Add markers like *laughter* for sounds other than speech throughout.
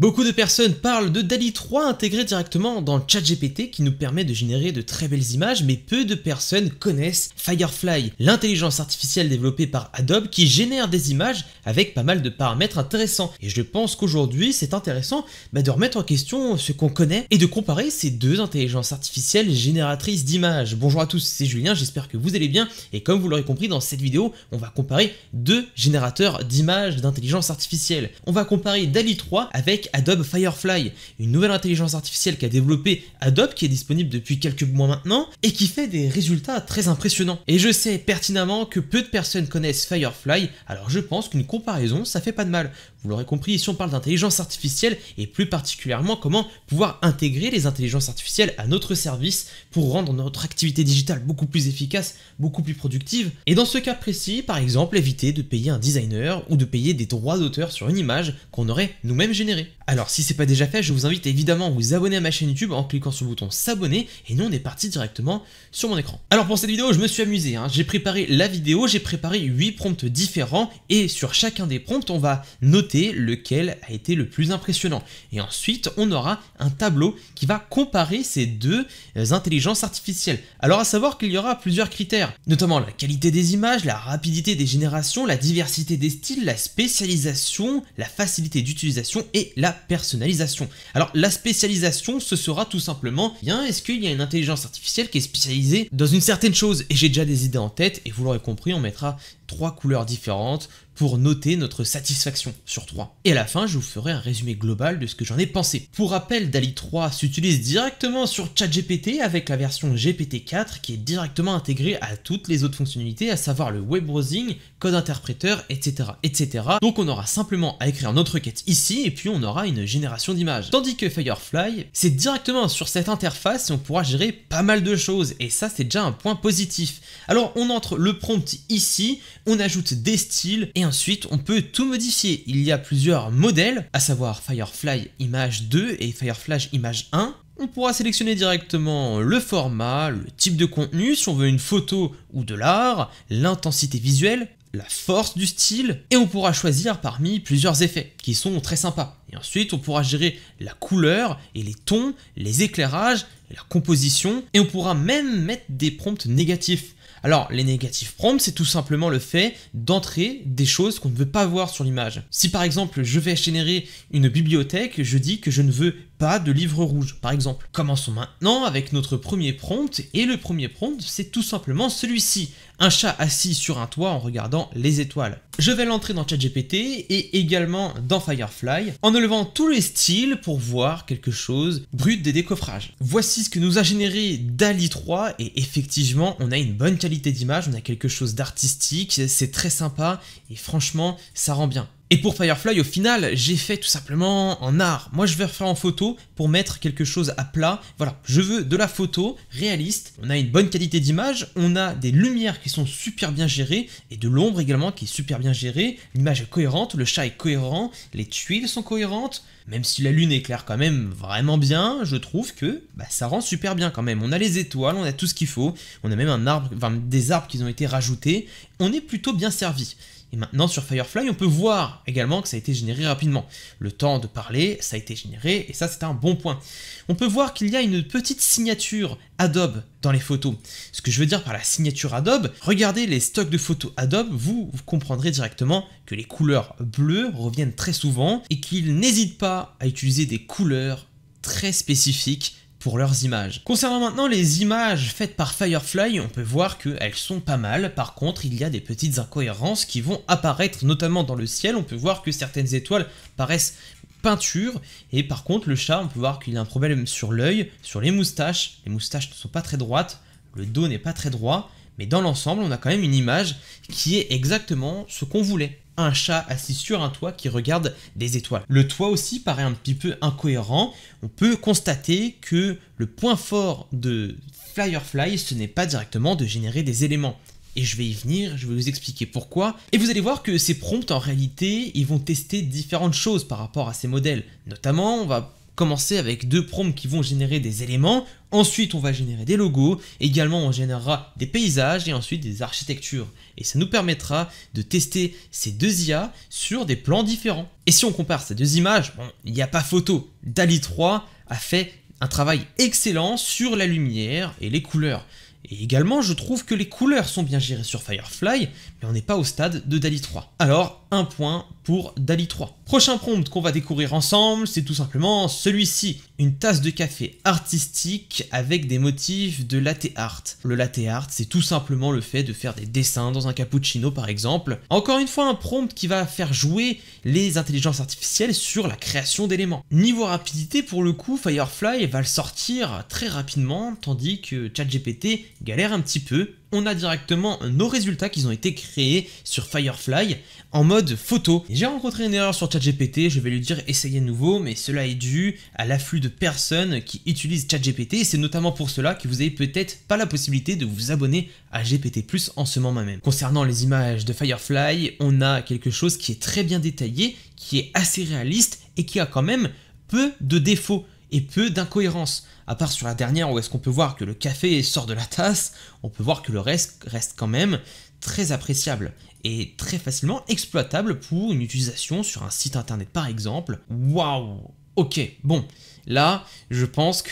Beaucoup de personnes parlent de DALI 3 intégré directement dans le chat GPT qui nous permet de générer de très belles images, mais peu de personnes connaissent Firefly, l'intelligence artificielle développée par Adobe qui génère des images avec pas mal de paramètres intéressants. Et je pense qu'aujourd'hui, c'est intéressant bah, de remettre en question ce qu'on connaît et de comparer ces deux intelligences artificielles génératrices d'images. Bonjour à tous, c'est Julien, j'espère que vous allez bien. Et comme vous l'aurez compris, dans cette vidéo, on va comparer deux générateurs d'images d'intelligence artificielle. On va comparer DALI 3 avec Adobe Firefly, une nouvelle intelligence artificielle qu'a développé Adobe, qui est disponible depuis quelques mois maintenant, et qui fait des résultats très impressionnants. Et je sais pertinemment que peu de personnes connaissent Firefly, alors je pense qu'une comparaison, ça fait pas de mal. Vous l'aurez compris, ici on parle d'intelligence artificielle, et plus particulièrement comment pouvoir intégrer les intelligences artificielles à notre service pour rendre notre activité digitale beaucoup plus efficace, beaucoup plus productive. Et dans ce cas précis, par exemple, éviter de payer un designer ou de payer des droits d'auteur sur une image qu'on aurait nous-mêmes générée. Alors si c'est pas déjà fait, je vous invite évidemment à vous abonner à ma chaîne YouTube en cliquant sur le bouton s'abonner et nous on est parti directement sur mon écran. Alors pour cette vidéo, je me suis amusé, hein. j'ai préparé la vidéo, j'ai préparé 8 prompts différents et sur chacun des prompts, on va noter lequel a été le plus impressionnant. Et ensuite, on aura un tableau qui va comparer ces deux euh, intelligences artificielles. Alors à savoir qu'il y aura plusieurs critères, notamment la qualité des images, la rapidité des générations, la diversité des styles, la spécialisation, la facilité d'utilisation et la personnalisation. Alors la spécialisation, ce sera tout simplement, bien, est-ce qu'il y a une intelligence artificielle qui est spécialisée dans une certaine chose Et j'ai déjà des idées en tête, et vous l'aurez compris, on mettra trois couleurs différentes pour noter notre satisfaction sur trois Et à la fin, je vous ferai un résumé global de ce que j'en ai pensé. Pour rappel, DALI 3 s'utilise directement sur ChatGPT avec la version GPT-4 qui est directement intégrée à toutes les autres fonctionnalités, à savoir le web browsing, code interpréteur, etc. etc. Donc on aura simplement à écrire notre requête ici et puis on aura une génération d'images. Tandis que Firefly, c'est directement sur cette interface et on pourra gérer pas mal de choses et ça c'est déjà un point positif. Alors on entre le prompt ici, on ajoute des styles et ensuite on peut tout modifier. Il y a plusieurs modèles, à savoir Firefly Image 2 et Firefly Image 1. On pourra sélectionner directement le format, le type de contenu, si on veut une photo ou de l'art, l'intensité visuelle, la force du style, et on pourra choisir parmi plusieurs effets, qui sont très sympas. Et ensuite, on pourra gérer la couleur et les tons, les éclairages, la composition, et on pourra même mettre des prompts négatifs. Alors, les négatifs prompts, c'est tout simplement le fait d'entrer des choses qu'on ne veut pas voir sur l'image. Si par exemple, je vais générer une bibliothèque, je dis que je ne veux pas de livre rouge, par exemple. Commençons maintenant avec notre premier prompt, et le premier prompt, c'est tout simplement celui-ci. Un chat assis sur un toit en regardant les étoiles. Je vais l'entrer dans ChatGPT et également dans Firefly, en élevant tous les styles pour voir quelque chose brut des décoffrages. Voici ce que nous a généré DALI 3, et effectivement, on a une bonne qualité d'image, on a quelque chose d'artistique, c'est très sympa, et franchement, ça rend bien. Et pour Firefly, au final, j'ai fait tout simplement en art. Moi, je vais refaire en photo pour mettre quelque chose à plat. Voilà, je veux de la photo réaliste. On a une bonne qualité d'image, on a des lumières qui sont super bien gérées et de l'ombre également qui est super bien gérée. L'image est cohérente, le chat est cohérent, les tuiles sont cohérentes. Même si la lune éclaire quand même vraiment bien, je trouve que bah, ça rend super bien quand même. On a les étoiles, on a tout ce qu'il faut, on a même un arbre, des arbres qui ont été rajoutés. On est plutôt bien servi. Et maintenant sur Firefly, on peut voir également que ça a été généré rapidement. Le temps de parler, ça a été généré, et ça c'est un bon point. On peut voir qu'il y a une petite signature Adobe dans les photos. Ce que je veux dire par la signature Adobe, regardez les stocks de photos Adobe, vous, comprendrez directement que les couleurs bleues reviennent très souvent et qu'ils n'hésitent pas à utiliser des couleurs très spécifiques pour leurs images. Concernant maintenant les images faites par Firefly, on peut voir qu'elles sont pas mal, par contre il y a des petites incohérences qui vont apparaître, notamment dans le ciel, on peut voir que certaines étoiles paraissent peintures. Et par contre, le chat, on peut voir qu'il a un problème sur l'œil, sur les moustaches. Les moustaches ne sont pas très droites, le dos n'est pas très droit. Mais dans l'ensemble, on a quand même une image qui est exactement ce qu'on voulait un chat assis sur un toit qui regarde des étoiles. Le toit aussi paraît un petit peu incohérent. On peut constater que le point fort de Firefly, ce n'est pas directement de générer des éléments. Et je vais y venir, je vais vous expliquer pourquoi. Et vous allez voir que ces prompts, en réalité, ils vont tester différentes choses par rapport à ces modèles. Notamment, on va commencer avec deux prompts qui vont générer des éléments, ensuite on va générer des logos, également on générera des paysages et ensuite des architectures. Et ça nous permettra de tester ces deux IA sur des plans différents. Et si on compare ces deux images, bon, il n'y a pas photo. DALI 3 a fait un travail excellent sur la lumière et les couleurs. Et également, je trouve que les couleurs sont bien gérées sur Firefly, mais on n'est pas au stade de DALI 3. Alors, un point pour DALI 3. Prochain prompt qu'on va découvrir ensemble, c'est tout simplement celui-ci. Une tasse de café artistique avec des motifs de latte art. Le latte art, c'est tout simplement le fait de faire des dessins dans un cappuccino par exemple. Encore une fois, un prompt qui va faire jouer les intelligences artificielles sur la création d'éléments. Niveau rapidité, pour le coup, Firefly va le sortir très rapidement, tandis que ChatGPT galère un petit peu on a directement nos résultats qui ont été créés sur Firefly en mode photo. J'ai rencontré une erreur sur ChatGPT, je vais lui dire essayez à nouveau, mais cela est dû à l'afflux de personnes qui utilisent ChatGPT et c'est notamment pour cela que vous n'avez peut-être pas la possibilité de vous abonner à GPT+, en ce moment même. Concernant les images de Firefly, on a quelque chose qui est très bien détaillé, qui est assez réaliste et qui a quand même peu de défauts et peu d'incohérences, à part sur la dernière où est-ce qu'on peut voir que le café sort de la tasse, on peut voir que le reste reste quand même très appréciable et très facilement exploitable pour une utilisation sur un site internet par exemple. Waouh Ok, bon, là, je pense que...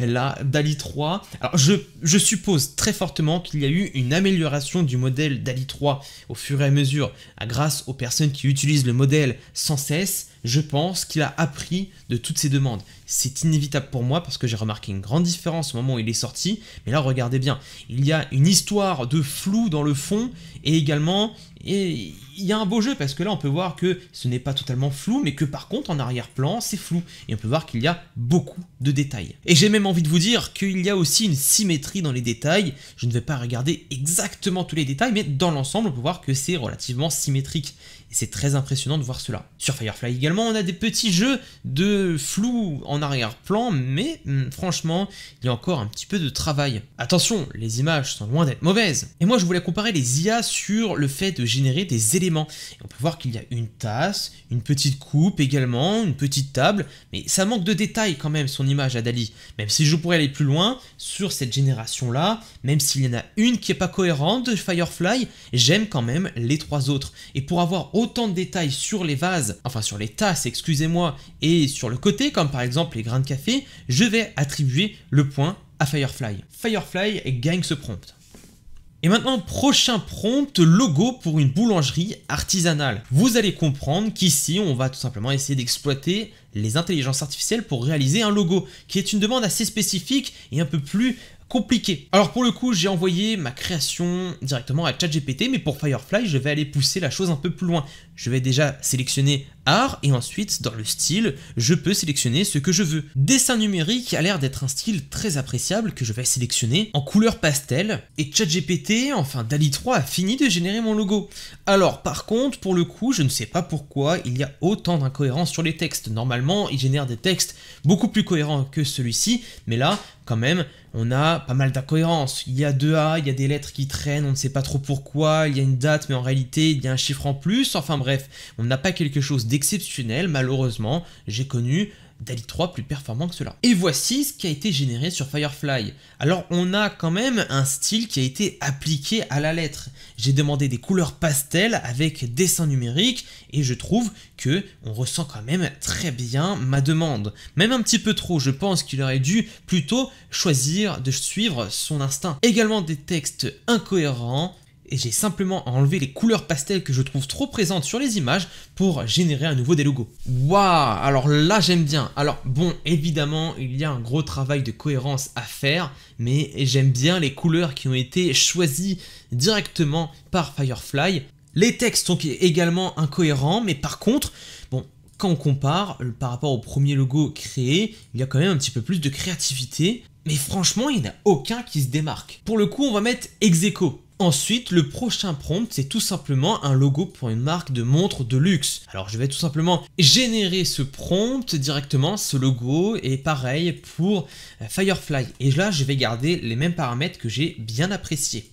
là, *laughs* DALI 3. Alors, je, je suppose très fortement qu'il y a eu une amélioration du modèle DALI 3 au fur et à mesure, grâce aux personnes qui utilisent le modèle sans cesse je pense qu'il a appris de toutes ces demandes. C'est inévitable pour moi parce que j'ai remarqué une grande différence au moment où il est sorti. Mais là, regardez bien, il y a une histoire de flou dans le fond et également et il y a un beau jeu parce que là on peut voir que ce n'est pas totalement flou mais que par contre en arrière-plan c'est flou et on peut voir qu'il y a beaucoup de détails. Et j'ai même envie de vous dire qu'il y a aussi une symétrie dans les détails, je ne vais pas regarder exactement tous les détails mais dans l'ensemble on peut voir que c'est relativement symétrique c'est très impressionnant de voir cela. Sur Firefly également, on a des petits jeux de flou en arrière-plan, mais hum, franchement, il y a encore un petit peu de travail. Attention, les images sont loin d'être mauvaises. Et moi, je voulais comparer les IA sur le fait de générer des éléments. Et on peut voir qu'il y a une tasse, une petite coupe également, une petite table, mais ça manque de détails quand même, son image à Dali. Même si je pourrais aller plus loin, sur cette génération-là, même s'il y en a une qui n'est pas cohérente de Firefly, j'aime quand même les trois autres. Et pour avoir autant de détails sur les vases, enfin sur les tasses, excusez-moi, et sur le côté, comme par exemple les grains de café, je vais attribuer le point à Firefly. Firefly gagne ce prompt. Et maintenant, prochain prompt, logo pour une boulangerie artisanale. Vous allez comprendre qu'ici, on va tout simplement essayer d'exploiter les intelligences artificielles pour réaliser un logo, qui est une demande assez spécifique et un peu plus compliqué. Alors pour le coup, j'ai envoyé ma création directement à ChatGPT, mais pour Firefly, je vais aller pousser la chose un peu plus loin. Je vais déjà sélectionner art et ensuite dans le style, je peux sélectionner ce que je veux. Dessin numérique a l'air d'être un style très appréciable que je vais sélectionner en couleur pastel et ChatGPT, enfin DALI 3 a fini de générer mon logo. Alors par contre, pour le coup, je ne sais pas pourquoi il y a autant d'incohérences sur les textes. Normalement, il génère des textes beaucoup plus cohérents que celui-ci, mais là, quand même, on a pas mal d'incohérences. Il y a deux A, il y a des lettres qui traînent, on ne sait pas trop pourquoi, il y a une date, mais en réalité, il y a un chiffre en plus. Enfin bref, on n'a pas quelque chose d'exceptionnel, malheureusement. J'ai connu Dali 3 plus performant que cela. Et voici ce qui a été généré sur Firefly. Alors on a quand même un style qui a été appliqué à la lettre. J'ai demandé des couleurs pastel avec dessin numérique et je trouve que on ressent quand même très bien ma demande. Même un petit peu trop, je pense qu'il aurait dû plutôt choisir de suivre son instinct. Également des textes incohérents, et j'ai simplement enlevé les couleurs pastel que je trouve trop présentes sur les images pour générer à nouveau des logos. Waouh Alors là j'aime bien. Alors bon, évidemment, il y a un gros travail de cohérence à faire, mais j'aime bien les couleurs qui ont été choisies directement par Firefly. Les textes sont également incohérents, mais par contre, bon, quand on compare euh, par rapport au premier logo créé, il y a quand même un petit peu plus de créativité. Mais franchement, il n'y en a aucun qui se démarque. Pour le coup, on va mettre Execo Ensuite, le prochain prompt, c'est tout simplement un logo pour une marque de montre de luxe. Alors je vais tout simplement générer ce prompt directement, ce logo, et pareil pour euh, Firefly. Et là, je vais garder les mêmes paramètres que j'ai bien appréciés.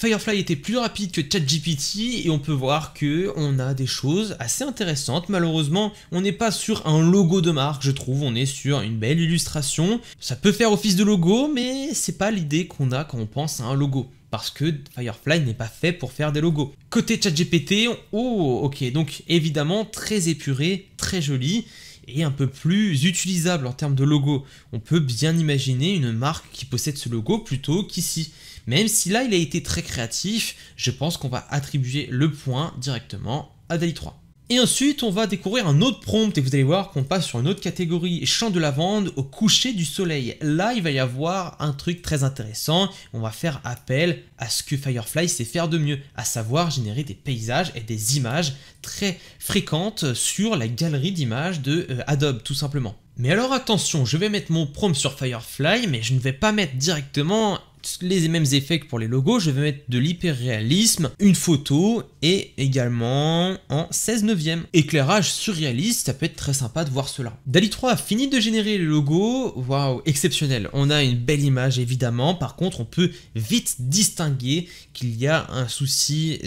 Firefly était plus rapide que ChatGPT et on peut voir que on a des choses assez intéressantes. Malheureusement, on n'est pas sur un logo de marque, je trouve, on est sur une belle illustration. Ça peut faire office de logo, mais c'est pas l'idée qu'on a quand on pense à un logo parce que Firefly n'est pas fait pour faire des logos. Côté ChatGPT, oh ok, donc évidemment très épuré, très joli et un peu plus utilisable en termes de logo. On peut bien imaginer une marque qui possède ce logo plutôt qu'ici. Même si là il a été très créatif, je pense qu'on va attribuer le point directement à Dali 3. Et ensuite, on va découvrir un autre prompt et vous allez voir qu'on passe sur une autre catégorie, champ de lavande au coucher du soleil. Là, il va y avoir un truc très intéressant. On va faire appel à ce que Firefly sait faire de mieux, à savoir générer des paysages et des images très fréquentes sur la galerie d'images de euh, Adobe, tout simplement. Mais alors attention, je vais mettre mon prompt sur Firefly, mais je ne vais pas mettre directement les mêmes effets que pour les logos, je vais mettre de l'hyperréalisme, une photo et également en 16 neuvième. Éclairage surréaliste, ça peut être très sympa de voir cela. Dali 3 a fini de générer le logo, waouh, exceptionnel. On a une belle image évidemment, par contre on peut vite distinguer qu'il y a un souci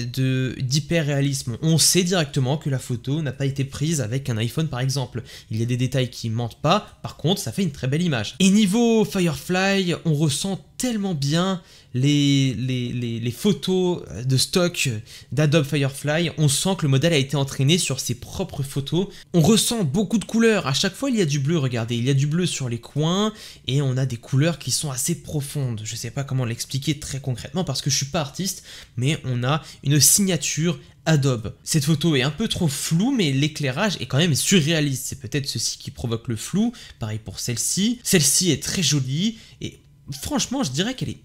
d'hyperréalisme. On sait directement que la photo n'a pas été prise avec un iPhone par exemple. Il y a des détails qui mentent pas, par contre ça fait une très belle image. Et niveau Firefly, on ressent tellement bien les, les, photos de stock d'Adobe Firefly. On sent que le modèle a été entraîné sur ses propres photos. On ressent beaucoup de couleurs. À chaque fois, il y a du bleu. Regardez, il y a du bleu sur les coins et on a des couleurs qui sont assez profondes. Je ne sais pas comment l'expliquer très concrètement parce que je ne suis pas artiste, mais on a une signature Adobe. Cette photo est un peu trop floue, mais l'éclairage est quand même surréaliste. C'est peut-être ceci qui provoque le flou. Pareil pour celle-ci. Celle-ci est très jolie et franchement, je dirais qu'elle est...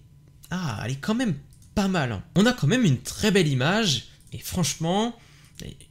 Ah, elle est quand même pas mal. Hein. On a quand même une très belle image, et franchement,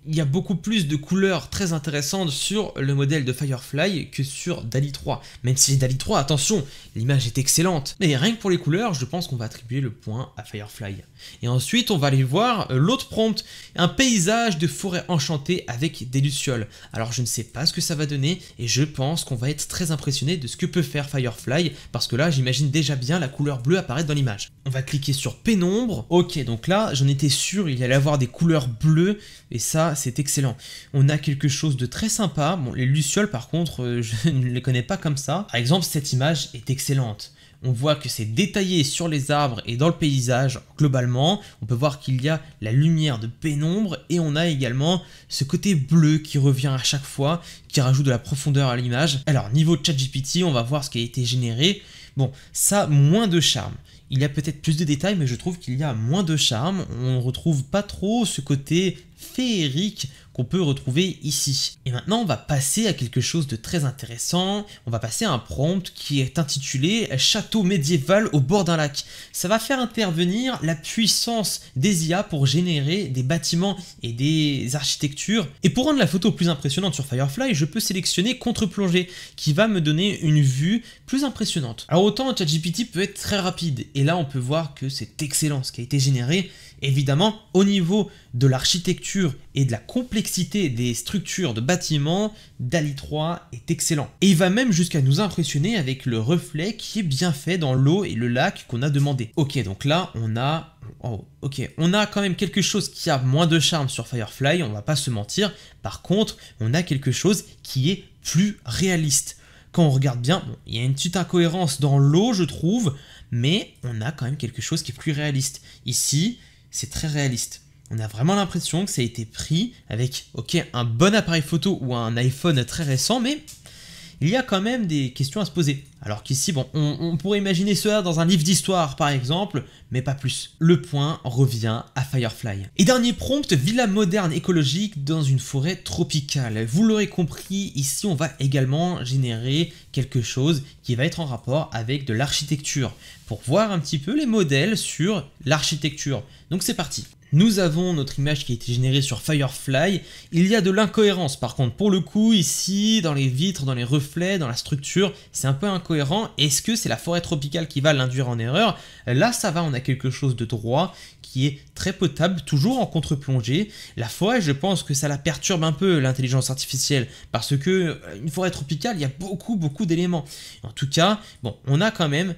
il y a beaucoup plus de couleurs très intéressantes sur le modèle de Firefly que sur DALI 3. Même si DALI 3, attention, l'image est excellente. Mais rien que pour les couleurs, je pense qu'on va attribuer le point à Firefly. Et ensuite, on va aller voir l'autre prompt, un paysage de forêt enchantée avec des lucioles. Alors je ne sais pas ce que ça va donner, et je pense qu'on va être très impressionné de ce que peut faire Firefly, parce que là, j'imagine déjà bien la couleur bleue apparaître dans l'image. On va cliquer sur pénombre. Ok, donc là, j'en étais sûr, il allait avoir des couleurs bleues, et ça, c'est excellent. On a quelque chose de très sympa. Bon, les lucioles, par contre, euh, *laughs* je ne les connais pas comme ça. Par exemple, cette image est excellente on voit que c'est détaillé sur les arbres et dans le paysage globalement. On peut voir qu'il y a la lumière de pénombre et on a également ce côté bleu qui revient à chaque fois, qui rajoute de la profondeur à l'image. Alors niveau ChatGPT, on va voir ce qui a été généré. Bon, ça, moins de charme. Il y a peut-être plus de détails, mais je trouve qu'il y a moins de charme. On ne retrouve pas trop ce côté féerique qu'on peut retrouver ici. Et maintenant, on va passer à quelque chose de très intéressant. On va passer à un prompt qui est intitulé « Château médiéval au bord d'un lac ». Ça va faire intervenir la puissance des IA pour générer des bâtiments et des architectures. Et pour rendre la photo plus impressionnante sur Firefly, je peux sélectionner « Contre-plongée » qui va me donner une vue plus impressionnante. Alors autant ChatGPT peut être très rapide, et là on peut voir que c'est excellent ce qui a été généré Évidemment, au niveau de l'architecture et de la complexité des structures de bâtiments, DALI 3 est excellent. Et il va même jusqu'à nous impressionner avec le reflet qui est bien fait dans l'eau et le lac qu'on a demandé. Ok, donc là, on a... Oh, ok, on a quand même quelque chose qui a moins de charme sur Firefly, on va pas se mentir. Par contre, on a quelque chose qui est plus réaliste quand on regarde bien, il y a une petite incohérence dans l'eau, je trouve, mais on a quand même quelque chose qui est plus réaliste. Ici, c'est très réaliste. On a vraiment l'impression que ça a été pris avec ok un bon appareil photo ou un iPhone très récent, mais il y a quand même des questions à se poser. Alors qu'ici, bon, on, on, pourrait imaginer cela dans un livre d'histoire par exemple, mais pas plus. Le point revient à Firefly. Et dernier prompt, villa moderne écologique dans une forêt tropicale. Vous l'aurez compris, ici on va également générer quelque chose qui va être en rapport avec de l'architecture, pour voir un petit peu les modèles sur l'architecture. Donc c'est parti. Nous avons notre image qui a été générée sur Firefly. Il y a de l'incohérence par contre. Pour le coup, ici, dans les vitres, dans les reflets, dans la structure, c'est un peu incohérent. Est-ce que c'est la forêt tropicale qui va l'induire en erreur Là, ça va, on a quelque chose de droit qui est très potable, toujours en contre-plongée. La forêt, je pense que ça la perturbe un peu, l'intelligence artificielle, parce que euh, une forêt tropicale, il y a beaucoup, beaucoup d'éléments. En tout cas, bon, on a quand même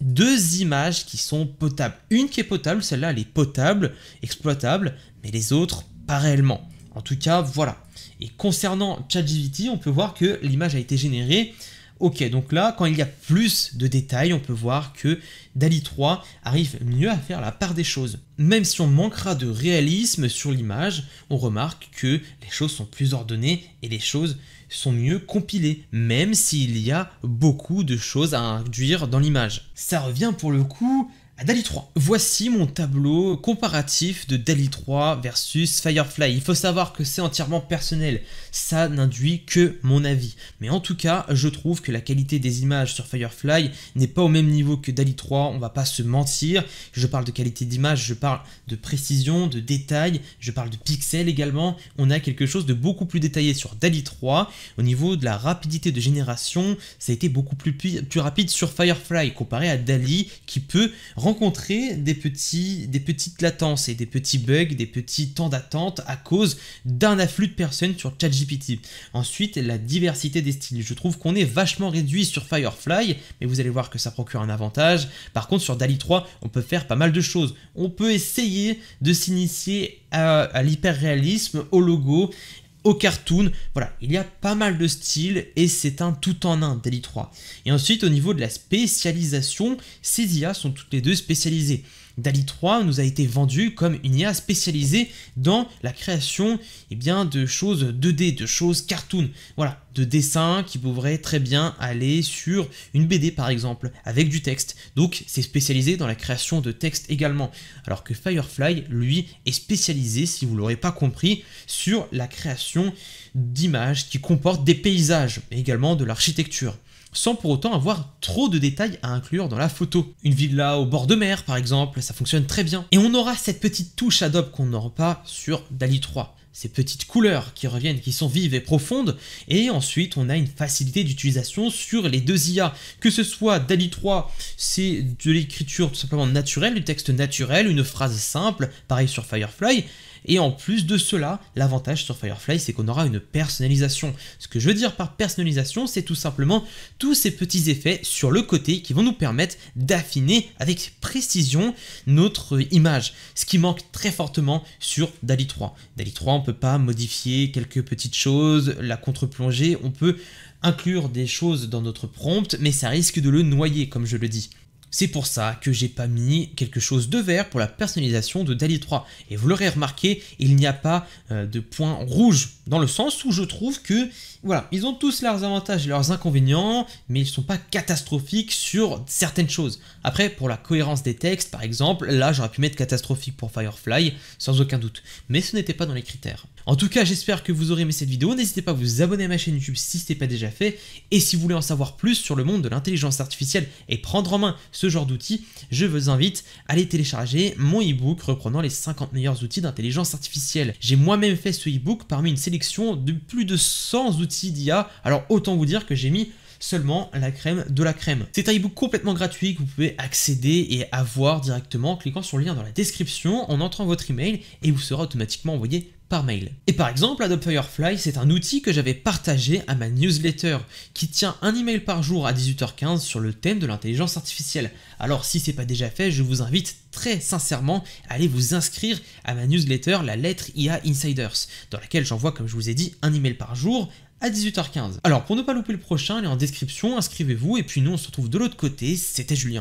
deux images qui sont potables. Une qui est potable, celle-là elle est potable, exploitable, mais les autres pas réellement. En tout cas, voilà. Et concernant ChatGPT, on peut voir que l'image a été générée. Ok, donc là, quand il y a plus de détails, on peut voir que DALI 3 arrive mieux à faire la part des choses. Même si on manquera de réalisme sur l'image, on remarque que les choses sont plus ordonnées et les choses sont mieux compilées, même s'il y a beaucoup de choses à induire dans l'image. Ça revient pour le coup à DALI 3. Voici mon tableau comparatif de DALI 3 versus Firefly. Il faut savoir que c'est entièrement personnel, ça n'induit que mon avis. Mais en tout cas, je trouve que la qualité des images sur Firefly n'est pas au même niveau que DALI 3 on va pas se mentir. Je parle de qualité d'image, je parle de précision, de détail, je parle de pixels également. On a quelque chose de beaucoup plus détaillé sur DALI 3. Au niveau de la rapidité de génération, ça a été beaucoup plus, plus rapide sur Firefly comparé à DALI qui peut rencontrer des, petits, des petites latences et des petits bugs, des petits temps d'attente à cause d'un afflux de personnes sur ChatGPT. Ensuite, la diversité des styles. Je trouve qu'on est vachement réduit sur Firefly, mais vous allez voir que ça procure un avantage par contre, sur DALI 3, on peut faire pas mal de choses. On peut essayer de s'initier à, à l'hyperréalisme, au logo, au cartoon. Voilà, il y a pas mal de styles et c'est un tout en un DALI 3. Et ensuite, au niveau de la spécialisation, ces IA sont toutes les deux spécialisées. DALI 3 nous a été vendu comme une IA spécialisée dans la création eh bien, de choses 2D, de choses cartoon, voilà, de dessins qui pourraient très bien aller sur une BD par exemple, avec du texte. Donc c'est spécialisé dans la création de texte également. Alors que Firefly, lui, est spécialisé, si vous ne l'aurez pas compris, sur la création d'images qui comportent des paysages, et également de l'architecture sans pour autant avoir trop de détails à inclure dans la photo. Une villa au bord de mer par exemple, ça fonctionne très bien. Et on aura cette petite touche Adobe qu'on n'aura pas sur DALI 3 ces petites couleurs qui reviennent, qui sont vives et profondes, et ensuite on a une facilité d'utilisation sur les deux IA, que ce soit DALI 3, c'est de l'écriture tout simplement naturelle, du texte naturel, une phrase simple, pareil sur Firefly, et en plus de cela, l'avantage sur Firefly, c'est qu'on aura une personnalisation. Ce que je veux dire par personnalisation, c'est tout simplement tous ces petits effets sur le côté qui vont nous permettre d'affiner avec précision notre image, ce qui manque très fortement sur DALI 3. DALI 3, on peut pas modifier quelques petites choses, la contre-plongée, on peut inclure des choses dans notre prompt, mais ça risque de le noyer, comme je le dis. C'est pour ça que j'ai pas mis quelque chose de vert pour la personnalisation de DALI 3. Et vous l'aurez remarqué, il n'y a pas euh, de point rouge dans le sens où je trouve que voilà, ils ont tous leurs avantages et leurs inconvénients, mais ils ne sont pas catastrophiques sur certaines choses. Après, pour la cohérence des textes, par exemple, là j'aurais pu mettre catastrophique pour Firefly, sans aucun doute, mais ce n'était pas dans les critères. En tout cas, j'espère que vous aurez aimé cette vidéo, n'hésitez pas à vous abonner à ma chaîne YouTube si ce n'est pas déjà fait, et si vous voulez en savoir plus sur le monde de l'intelligence artificielle et prendre en main ce genre d'outils, je vous invite à aller télécharger mon e-book reprenant les 50 meilleurs outils d'intelligence artificielle. J'ai moi-même fait ce e-book parmi une sélection de plus de 100 outils d'IA. Alors autant vous dire que j'ai mis seulement la crème de la crème. C'est un ebook complètement gratuit que vous pouvez accéder et avoir directement en cliquant sur le lien dans la description, en entrant votre email et vous sera automatiquement envoyé par mail. Et par exemple, Adobe Firefly, c'est un outil que j'avais partagé à ma newsletter qui tient un email par jour à 18h15 sur le thème de l'intelligence artificielle. Alors si c'est pas déjà fait, je vous invite très sincèrement à aller vous inscrire à ma newsletter, la lettre IA Insiders, dans laquelle j'envoie, comme je vous ai dit, un email par jour à 18h15. Alors pour ne pas louper le prochain, il est en description, inscrivez-vous et puis nous on se retrouve de l'autre côté, c'était Julien.